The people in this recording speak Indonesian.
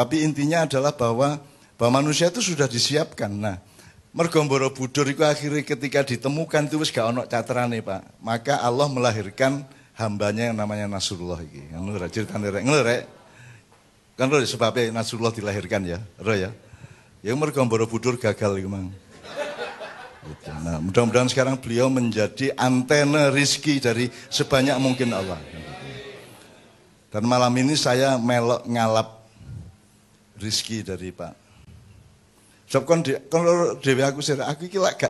Tapi intinya adalah bahwa bahwa manusia itu sudah disiapkan. Nah, Mergomboro Budur itu akhirnya ketika ditemukan itu wis gak ono caterane, Pak. Maka Allah melahirkan hambanya yang namanya Nasrullah iki. Ngono ra critane rek. Ngono rek. Kan lho sebabnya Nasrullah dilahirkan ya, ro ya. Yang Mergomboro Budur gagal iku mang. Gitu. Nah, mudah-mudahan sekarang beliau menjadi antena rizki dari sebanyak mungkin Allah. Dan malam ini saya melok ngalap rizki dari Pak. Sebab kon di, kalau dewi aku sih, aku kira gak